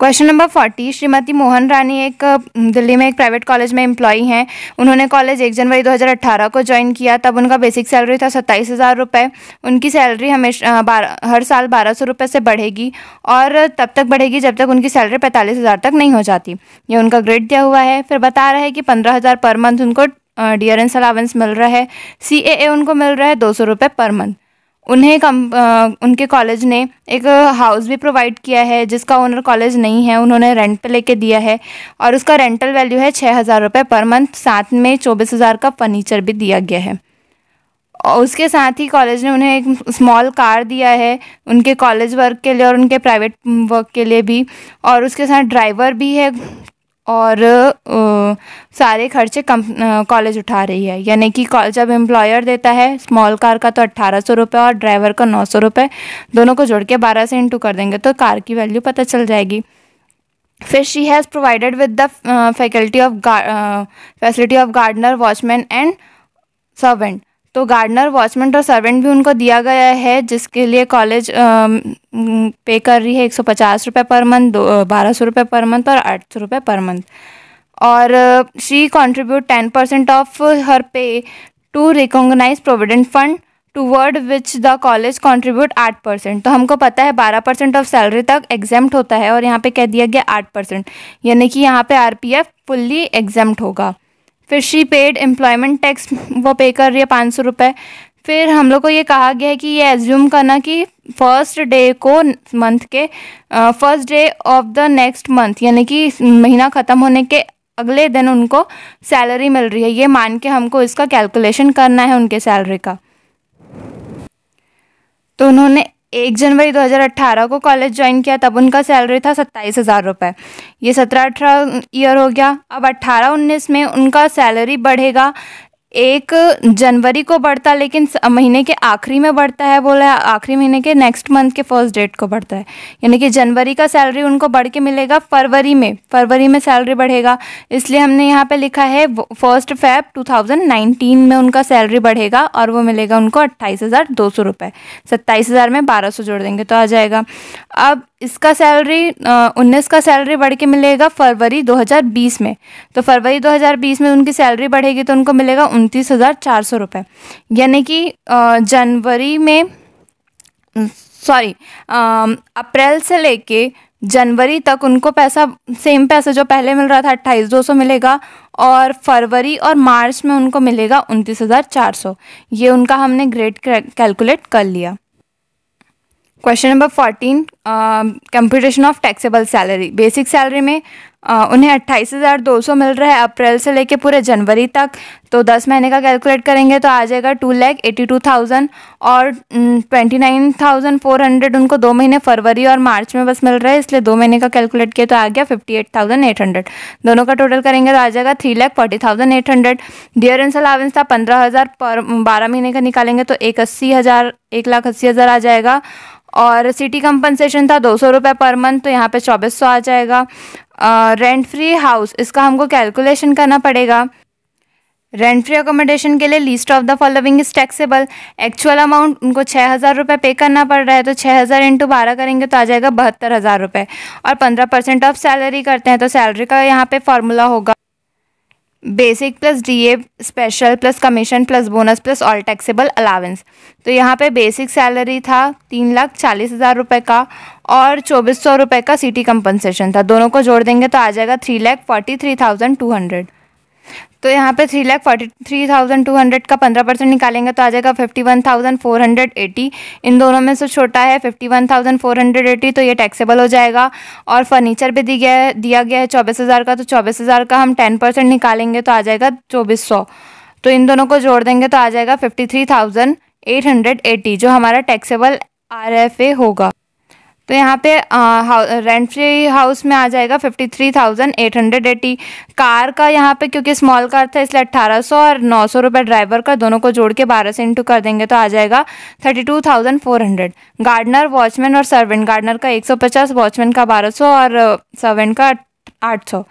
question number forty Shrimati Mohan Rani एक दिल्ली में एक प्राइवेट कॉलेज में एम्प्लॉई हैं उन्होंने कॉलेज एक जनवरी 2018 को ज्वाइन किया तब उनका बेसिक सैलरी था सत्ताईस हज़ार रुपये उनकी सैलरी हमेशा बारह हर साल बारह सौ रुपये से बढ़ेगी और तब तक बढ़ेगी जब तक उनकी सैलरी पैंतालीस हज़ार तक नहीं हो जाती ये उनका ग्रेड दिया हुआ है फिर बता रहा है कि पंद्रह हज़ार पर मंथ उनको डियरेंस अलावेंस मिल रहा है सी उनको मिल रहा है दो सौ रुपये पर मंथ उन्हें कम उनके कॉलेज ने एक हाउस भी प्रोवाइड किया है जिसका ओनर कॉलेज नहीं है उन्होंने रेंट पे लेके दिया है और उसका रेंटल वैल्यू है छः हज़ार रुपये पर मंथ साथ में चौबीस हज़ार का फर्नीचर भी दिया गया है और उसके साथ ही कॉलेज ने उन्हें एक स्मॉल कार दिया है उनके कॉलेज वर्क के लिए और उनके प्राइवेट वर्क के लिए भी और उसके साथ ड्राइवर भी है और सारे खर्चे कम कॉलेज उठा रही है यानी कि जब एम्प्लॉयर देता है स्मॉल कार का तो अट्ठारह सौ रुपये और ड्राइवर का नौ सौ रुपये दोनों को जोड़ के बारह से इंटू कर देंगे तो कार की वैल्यू पता चल जाएगी फिर she has provided with the faculty of facility of gardener watchman and servant तो गार्डनर वॉचमैन और सर्वेंट भी उनको दिया गया है जिसके लिए कॉलेज पे कर रही है एक सौ पचास रुपये पर मंथ दो बारह सौ रुपये पर मंथ और आठ सौ रुपये पर मंथ और she contribute ten percent of her pay to recognise provident fund toward which the college contribute आठ परसेंट तो हमको पता है बारह परसेंट ऑफ सैलरी तक एग्जाम्प्ट होता है और यहाँ पे कह दिया गया आठ परसेंट यानी कि यहाँ पे R P F fully exempt होगा फिर शी पेड एम्प्लॉयमेंट टैक्स वो पे कर रही है पाँच सौ रुपये फिर हम लोग को ये कहा गया है कि ये एज्यूम करना कि फर्स्ट डे को मंथ के first day of the next month यानी कि महीना ख़त्म होने के अगले दिन उनको सैलरी मिल रही है ये मान के हमको इसका कैलकुलेशन करना है उनके सैलरी का तो उन्होंने एक जनवरी 2018 को कॉलेज ज्वाइन किया तब उनका सैलरी था सत्ताईस हज़ार रुपये ये सत्रह अठारह ईयर हो गया अब अट्ठारह उन्नीस में उनका सैलरी बढ़ेगा एक जनवरी को बढ़ता लेकिन महीने के आखिरी में बढ़ता है बोला आखिरी महीने के नेक्स्ट मंथ के फर्स्ट डेट को बढ़ता है यानी कि जनवरी का सैलरी उनको बढ़ के मिलेगा फरवरी में फरवरी में सैलरी बढ़ेगा इसलिए हमने यहाँ पे लिखा है फर्स्ट फैब 2019 में उनका सैलरी बढ़ेगा और वो मिलेगा उनको अट्ठाईस हज़ार दो सौ रुपये सत्ताईस हज़ार में बारह सौ जोड़ देंगे तो आ जाएगा अब इसका सैलरी उन्नीस का सैलरी बढ़ के मिलेगा फरवरी दो में तो फरवरी दो में उनकी सैलरी बढ़ेगी तो उनको मिलेगा उनतीस हज़ार चार सौ रुपये यानी कि जनवरी में सॉरी अप्रैल से लेके जनवरी तक उनको पैसा सेम पैसा जो पहले मिल रहा था अट्ठाईस दो सौ मिलेगा और फरवरी और मार्च में उनको मिलेगा उनतीस हज़ार चार सौ ये उनका हमने ग्रेड कैलकुलेट कर लिया question number fourteen computation of taxable salary basic salary में uh, उन्हें अट्ठाईस हज़ार दो सौ मिल रहा है अप्रैल से लेके पूरे जनवरी तक तो दस महीने का कैलकुलेट करेंगे तो आ जाएगा two lakh eighty two thousand और twenty nine thousand four hundred उनको दो महीने फरवरी और मार्च में बस मिल रहा है इसलिए दो महीने का कैलकुलेट किया तो आ गया fifty eight thousand eight hundred दोनों का टोटल करेंगे तो आ जाएगा three lakh forty thousand eight hundred dearness allowance था पंद्रह हज़ार पर बारह महीने का निकालेंगे तो एक अस्सी हज़ार एक लाख अस्सी हज़ार आ जाएगा और सिटी कंपनसेशन था दो सौ रुपये पर मंथ तो यहाँ पे चौबीस सौ आ जाएगा रेंट फ्री हाउस इसका हमको कैलकुलेशन करना पड़ेगा रेंट फ्री अकोमोडेशन के लिए list of the following is taxable actual amount उनको छः हज़ार रुपये पे करना पड़ रहा है तो छः हज़ार इंटू बारह करेंगे तो आ जाएगा बहत्तर हज़ार रुपये और पंद्रह परसेंट ऑफ सैलरी करते हैं तो सैलरी का यहाँ पे फार्मूला होगा basic plus DA special plus commission plus bonus plus all taxable allowance तो यहाँ पे बेसिक सैलरी था तीन लाख चालीस हज़ार रुपये का और चौबीस सौ रुपये का सिटी कंपनसेशन था दोनों को जोड़ देंगे तो आ जाएगा three lakh forty three thousand two hundred तो यहाँ पे three lakh forty three thousand two hundred का पंद्रह परसेंट निकालेंगे तो आ जाएगा fifty one thousand four hundred eighty इन दोनों में से छोटा है fifty one thousand four hundred eighty तो ये टैक्सेबल हो जाएगा और फर्नीचर भी दी गया है दिया गया है चौबीस हज़ार का तो चौबीस हज़ार का हम टेन परसेंट निकालेंगे तो आ जाएगा चौबीस सौ तो इन दोनों को जोड़ देंगे तो आ जाएगा fifty three thousand eight hundred eighty जो हमारा टैक्सेबल आर एफ ए होगा तो यहाँ पे रेंट फ्री हाउस में आ जाएगा fifty three thousand eight hundred eighty car का यहाँ पे क्योंकि स्मॉल कार था इसलिए अट्ठारह सौ और नौ सौ रुपये ड्राइवर का दोनों को जोड़ के बारह से इंटू कर देंगे तो आ जाएगा thirty two thousand four hundred gardener watchman और सर्वेंट गार्डनर का एक सौ पचास वॉचमैन का बारह सौ और सर्वेंट का आठ सौ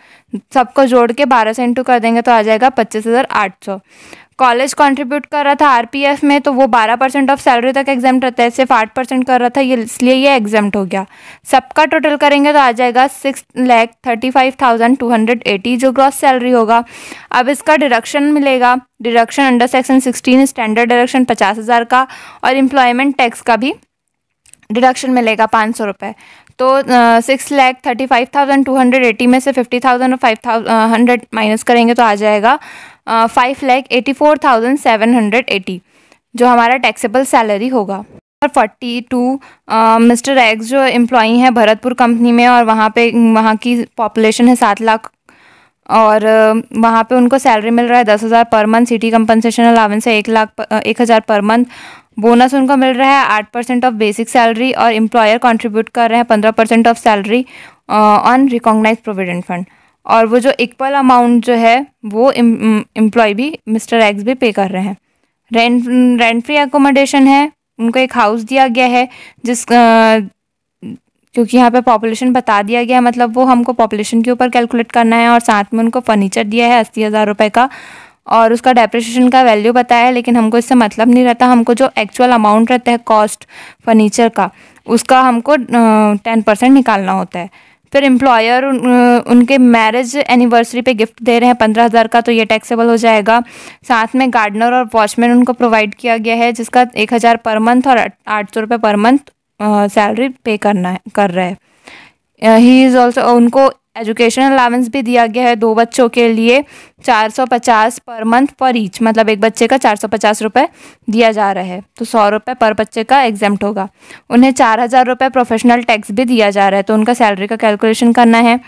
सबको जोड़ के बारह सौ इंटू कर देंगे तो आ जाएगा पच्चीस हज़ार आठ सौ कॉलेज कंट्रीब्यूट कर रहा था आरपीएफ में तो वो बारह परसेंट ऑफ सैलरी तक एग्जाम रहता है सिर्फ आठ परसेंट कर रहा था ये इसलिए ये एग्जाम हो गया सबका टोटल करेंगे तो आ जाएगा six lakh thirty five thousand two hundred eighty जो ग्रॉस सैलरी होगा अब इसका डिडक्शन मिलेगा deduction under section sixteen standard deduction पचास हज़ार का और एम्प्लॉयमेंट टैक्स का भी डिडक्शन मिलेगा पाँच सौ रुपये तो six lakh thirty five thousand two hundred eighty में से फिफ्टी थाउजेंड और फाइव थाउजेंड हंड्रेड माइनस करेंगे तो आ जाएगा five lakh eighty four thousand seven hundred eighty जो हमारा टैक्सेबल सैलरी होगा और फोर्टी टू मिस्टर एक्स जो एम्प्लॉई हैं भरतपुर कंपनी में और वहाँ पे वहाँ की पॉपुलेशन है सात लाख और वहाँ पे उनको सैलरी मिल रहा है दस हज़ार per month city compensation allowance है एक लाख एक हज़ार पर मंथ बोनस उनको मिल रहा है आठ परसेंट ऑफ बेसिक सैलरी और एम्प्लॉयर कंट्रीब्यूट कर रहे हैं पंद्रह percent of salary on recognise provident fund और वो जो इक्वल अमाउंट जो है वो एम्प्लॉय भी मिस्टर एक्स भी पे कर रहे हैं रेंट रेंट फ्री एकोमोडेशन है उनको एक हाउस दिया गया है जिस क्योंकि यहाँ पे पॉपुलेशन बता दिया गया है मतलब वो हमको पॉपुलेशन के ऊपर कैलकुलेट करना है और साथ में उनको फर्नीचर दिया है अस्सी हज़ार रुपये का और उसका डेप्रेशन का वैल्यू बताया है लेकिन हमको इससे मतलब नहीं रहता हमको जो एक्चुअल अमाउंट रहता है कॉस्ट फर्नीचर का उसका हमको टेन परसेंट निकालना होता है फिर एम्प्लॉयर उन, उनके मैरिज एनिवर्सरी पे गिफ्ट दे रहे हैं पंद्रह हज़ार का तो ये टैक्सेबल हो जाएगा साथ में गार्डनर और वॉचमैन उनको प्रोवाइड किया गया है जिसका एक हज़ार पर मंथ और आठ सौ रुपये पर मंथ सैलरी पे करना है कर रहा है ही इज़ ऑल्सो उनको एजुकेशन अलावेंस भी दिया गया है दो बच्चों के लिए 450 पर मंथ पर ईच मतलब एक बच्चे का 450 रुपए दिया जा रहा है तो सौ रुपये पर बच्चे का एग्जाम्ट होगा उन्हें चार हज़ार रुपये प्रोफेशनल टैक्स भी दिया जा रहा है तो उनका सैलरी का कैलकुलेशन करना है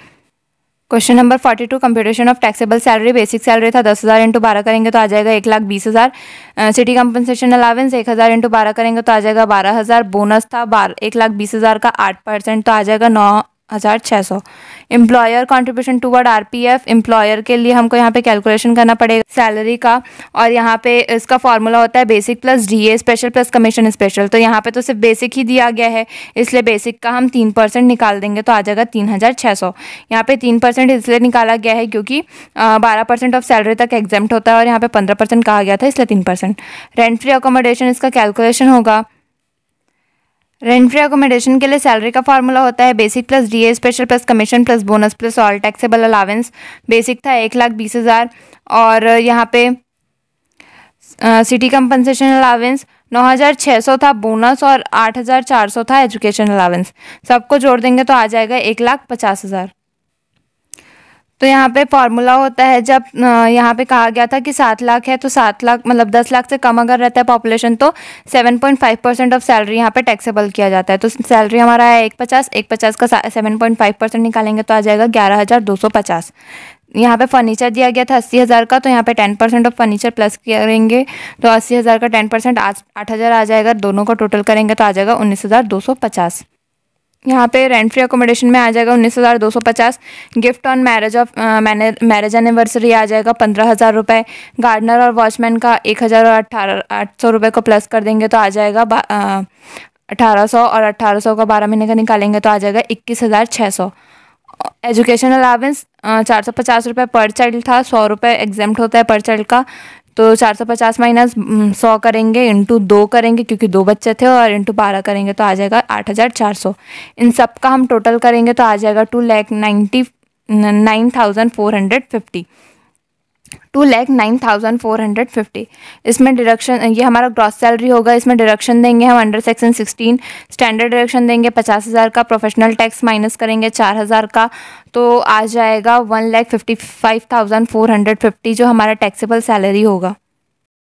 question number forty two computation of taxable salary basic salary था दस हज़ार इंटू बारह करेंगे तो आ जाएगा एक लाख बीस हज़ार सिटी कंपनसेशन अलावेंस एक हज़ार इंटू बारह करेंगे तो आ जाएगा बारह हज़ार बोनस था बार एक लाख बीस हज़ार का आठ परसेंट तो आ जाएगा नौ हज़ार छः सौ employer contribution toward R P F employer के लिए हमको यहाँ पे कैलकुलेशन करना पड़ेगा सैलरी का और यहाँ पे इसका फार्मूला होता है basic plus D A special plus commission special तो यहाँ पे तो सिर्फ बेसिक ही दिया गया है इसलिए बेसिक का हम तीन परसेंट निकाल देंगे तो आ जाएगा तीन हज़ार छः सौ यहाँ पे तीन परसेंट इसलिए निकाला गया है क्योंकि बारह परसेंट ऑफ सैलरी तक एग्जाम होता है और यहाँ पे पंद्रह परसेंट कहा गया था इसलिए तीन परसेंट रेंट फ्री अकोमोडेशन इसका कैलकुलेशन होगा रेंट फ्री एकोमोडेशन के लिए सैलरी का फार्मूला होता है basic plus DA special plus commission plus bonus plus all taxable allowance basic था एक लाख बीस हज़ार और यहाँ पे सिटी कंपनसेशन अलावेंस नौ हज़ार छः सौ था बोनस और आठ हज़ार चार सौ था एजुकेशन अलावेंस सबको जोड़ देंगे तो आ जाएगा एक लाख पचास हज़ार तो यहाँ पे फॉर्मूला होता है जब यहाँ पे कहा गया था कि सात लाख है तो सात लाख मतलब दस लाख से कम अगर रहता है पॉपुलेशन तो seven point five percent of salary यहाँ पे टैक्सेबल किया जाता है तो सैलरी हमारा है एक पचास एक पचास का सेवन पॉइंट फाइव परसेंट निकालेंगे तो आ जाएगा ग्यारह हज़ार दो सौ पचास यहाँ पे फर्नीचर दिया गया था अस्सी हज़ार का तो यहाँ पे ten percent of furniture plus करेंगे तो अस्सी हज़ार का टेन परसेंट आठ हज़ार आ जाएगा दोनों का टोटल करेंगे तो आ जाएगा उन्नीस हज़ार दो सौ पचास यहाँ पे रेंट फ्री अकोमोडेशन में आ जाएगा उन्नीस हज़ार दो सौ पचास gift on marriage of marriage anniversary आ जाएगा पंद्रह हज़ार रुपये गार्डनर और वॉचमैन का एक हज़ार और अट्ठारह आठ सौ रुपये को प्लस कर देंगे तो आ जाएगा अठारह सौ और अट्ठारह सौ का बारह महीने का निकालेंगे तो आ जाएगा इक्कीस हज़ार छः सौ एजुकेशन अलावेंस चार सौ पचास रुपये पर चाइल्ड था सौ रुपये एग्जाम होता है पर चाइल्ड का तो चार सौ पचास माइनस सौ करेंगे इंटू दो करेंगे क्योंकि दो बच्चे थे और इंटू बारह करेंगे तो आ जाएगा आठ हज़ार चार सौ इन सब का हम टोटल करेंगे तो आ जाएगा two lakh ninety nine thousand four hundred fifty two lakh nine thousand four hundred fifty इसमें डिडक्शन ये हमारा ग्रॉस सैलरी होगा इसमें डिडक्शन देंगे हम under section sixteen standard deduction देंगे पचास हज़ार का प्रोफेशनल टैक्स माइनस करेंगे चार हज़ार का तो आ जाएगा one lakh fifty five thousand four hundred fifty जो हमारा टैक्सीबल सैलरी होगा